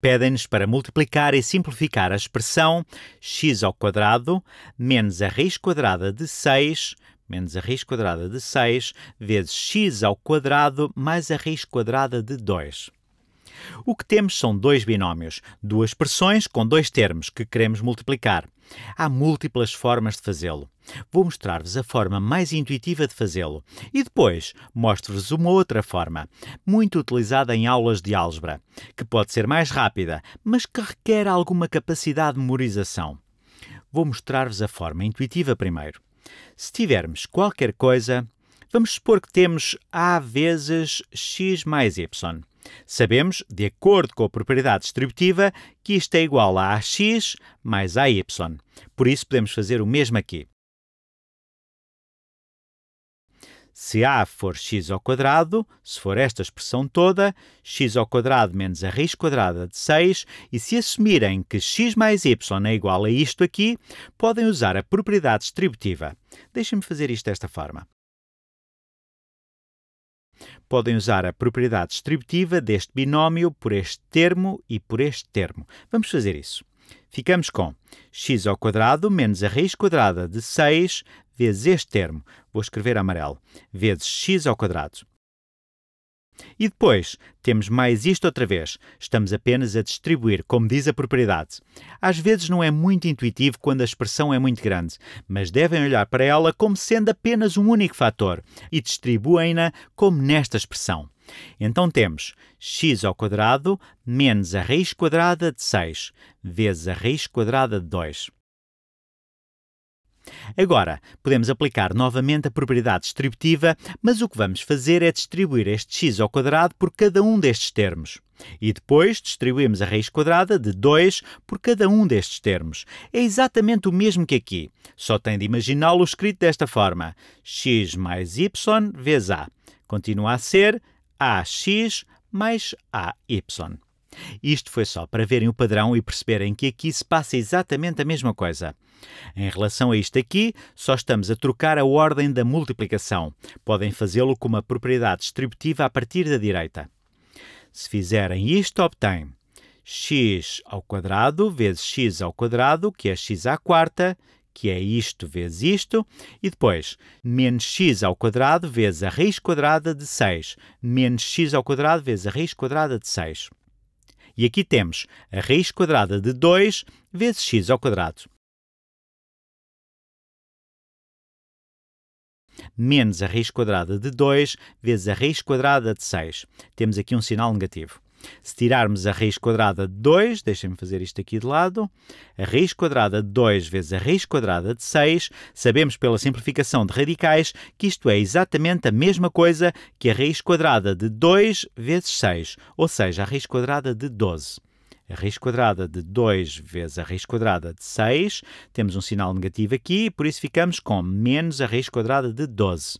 Pedem-nos para multiplicar e simplificar a expressão x ao quadrado menos a raiz quadrada de 6 menos a raiz quadrada de 6 vezes x ao quadrado mais a raiz quadrada de 2. O que temos são dois binómios, duas expressões com dois termos que queremos multiplicar. Há múltiplas formas de fazê-lo. Vou mostrar-vos a forma mais intuitiva de fazê-lo e depois mostro-vos uma outra forma, muito utilizada em aulas de álgebra, que pode ser mais rápida, mas que requer alguma capacidade de memorização. Vou mostrar-vos a forma intuitiva primeiro. Se tivermos qualquer coisa, vamos supor que temos A vezes x mais y. Sabemos, de acordo com a propriedade distributiva, que isto é igual a AX mais AY. Por isso, podemos fazer o mesmo aqui. Se A for x ao quadrado, se for esta expressão toda, x ao quadrado menos a raiz quadrada de 6, e se assumirem que x mais y é igual a isto aqui, podem usar a propriedade distributiva. Deixem-me fazer isto desta forma. Podem usar a propriedade distributiva deste binómio por este termo e por este termo. Vamos fazer isso. Ficamos com x ao quadrado menos a raiz quadrada de 6 vezes este termo, vou escrever amarelo, vezes x ao quadrado. E depois, temos mais isto outra vez. Estamos apenas a distribuir, como diz a propriedade. Às vezes não é muito intuitivo quando a expressão é muito grande, mas devem olhar para ela como sendo apenas um único fator e distribuem-na como nesta expressão. Então temos x ao quadrado menos a raiz quadrada de 6 vezes a raiz quadrada de 2. Agora, podemos aplicar novamente a propriedade distributiva, mas o que vamos fazer é distribuir este x ao quadrado por cada um destes termos. E depois distribuímos a raiz quadrada de 2 por cada um destes termos. É exatamente o mesmo que aqui, só tem de imaginá-lo escrito desta forma: x mais y vezes a. Continua a ser ax mais ay. Isto foi só para verem o padrão e perceberem que aqui se passa exatamente a mesma coisa. Em relação a isto aqui, só estamos a trocar a ordem da multiplicação. Podem fazê-lo com uma propriedade distributiva a partir da direita. Se fizerem isto, obtêm x ao quadrado vezes x ao quadrado, que é x à quarta, que é isto vezes isto, e depois menos x ao quadrado vezes a raiz quadrada de 6, menos x ao quadrado vezes a raiz quadrada de 6. E aqui temos a raiz quadrada de 2 vezes x ao quadrado. Menos a raiz quadrada de 2 vezes a raiz quadrada de 6. Temos aqui um sinal negativo. Se tirarmos a raiz quadrada de 2, deixem-me fazer isto aqui de lado, a raiz quadrada de 2 vezes a raiz quadrada de 6, sabemos pela simplificação de radicais que isto é exatamente a mesma coisa que a raiz quadrada de 2 vezes 6, ou seja, a raiz quadrada de 12 a raiz quadrada de 2 vezes a raiz quadrada de 6, temos um sinal negativo aqui, por isso ficamos com menos a raiz quadrada de 12.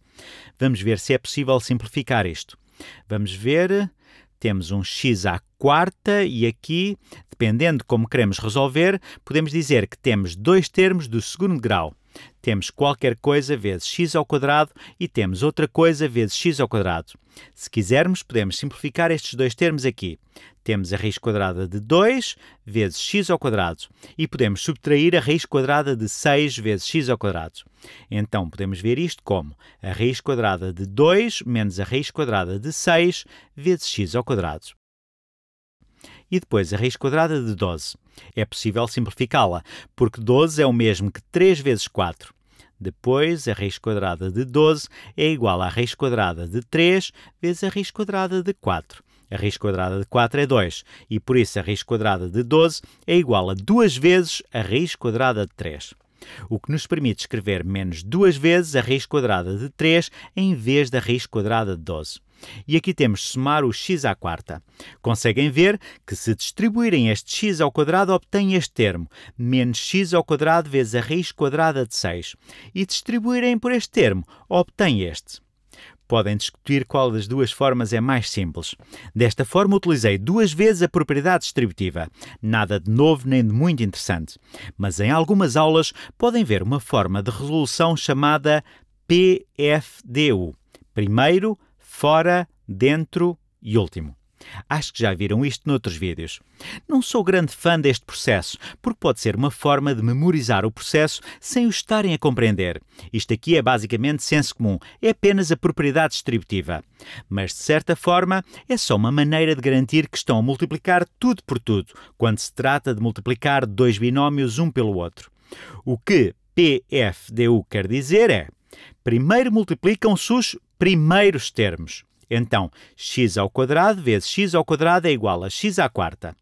Vamos ver se é possível simplificar isto. Vamos ver, temos um x à quarta e aqui, dependendo de como queremos resolver, podemos dizer que temos dois termos do segundo grau. Temos qualquer coisa vezes x ao quadrado e temos outra coisa vezes x ao quadrado. Se quisermos, podemos simplificar estes dois termos aqui. Temos a raiz quadrada de 2 vezes x ao quadrado e podemos subtrair a raiz quadrada de 6 vezes x ao quadrado. Então, podemos ver isto como a raiz quadrada de 2 menos a raiz quadrada de 6 vezes x ao quadrado. E depois a raiz quadrada de 12. É possível simplificá-la, porque 12 é o mesmo que 3 vezes 4. Depois, a raiz quadrada de 12 é igual à raiz quadrada de 3 vezes a raiz quadrada de 4. A raiz quadrada de 4 é 2, e por isso a raiz quadrada de 12 é igual a 2 vezes a raiz quadrada de 3 o que nos permite escrever menos duas vezes a raiz quadrada de 3 em vez da raiz quadrada de 12. E aqui temos somar o x à quarta. Conseguem ver que se distribuírem este x ao quadrado obtêm este termo, menos x ao quadrado vezes a raiz quadrada de 6. E distribuírem por este termo, obtêm este. Podem discutir qual das duas formas é mais simples. Desta forma, utilizei duas vezes a propriedade distributiva. Nada de novo nem de muito interessante. Mas em algumas aulas podem ver uma forma de resolução chamada PFDU. Primeiro, fora, dentro e último. Acho que já viram isto noutros vídeos. Não sou grande fã deste processo, porque pode ser uma forma de memorizar o processo sem o estarem a compreender. Isto aqui é basicamente senso comum, é apenas a propriedade distributiva. Mas, de certa forma, é só uma maneira de garantir que estão a multiplicar tudo por tudo, quando se trata de multiplicar dois binómios um pelo outro. O que PFDU quer dizer é: primeiro multiplicam-se os primeiros termos. Então, x ao quadrado vezes x ao quadrado é igual a x à quarta.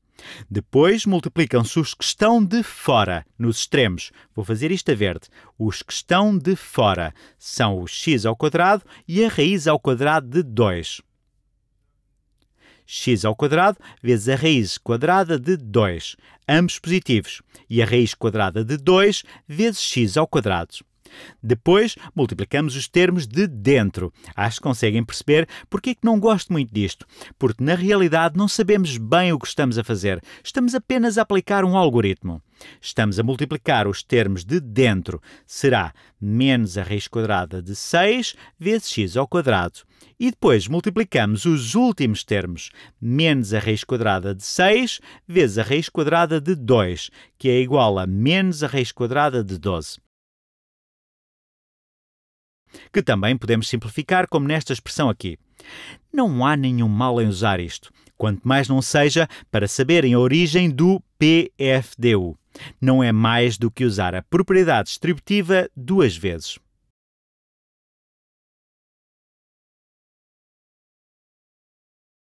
Depois multiplicam-se os que estão de fora, nos extremos. Vou fazer isto a verde. Os que estão de fora são o x ao quadrado e a raiz ao quadrado de 2. x ao quadrado vezes a raiz quadrada de 2, ambos positivos, e a raiz quadrada de 2 vezes x ao quadrado. Depois multiplicamos os termos de dentro. Acho que conseguem perceber porque é que não gosto muito disto. Porque na realidade não sabemos bem o que estamos a fazer. Estamos apenas a aplicar um algoritmo. Estamos a multiplicar os termos de dentro. Será menos a raiz quadrada de 6 vezes x ao quadrado. E depois multiplicamos os últimos termos, menos a raiz quadrada de 6 vezes a raiz quadrada de 2, que é igual a menos a raiz quadrada de 12 que também podemos simplificar como nesta expressão aqui. Não há nenhum mal em usar isto, quanto mais não seja para saberem a origem do PFDU. Não é mais do que usar a propriedade distributiva duas vezes.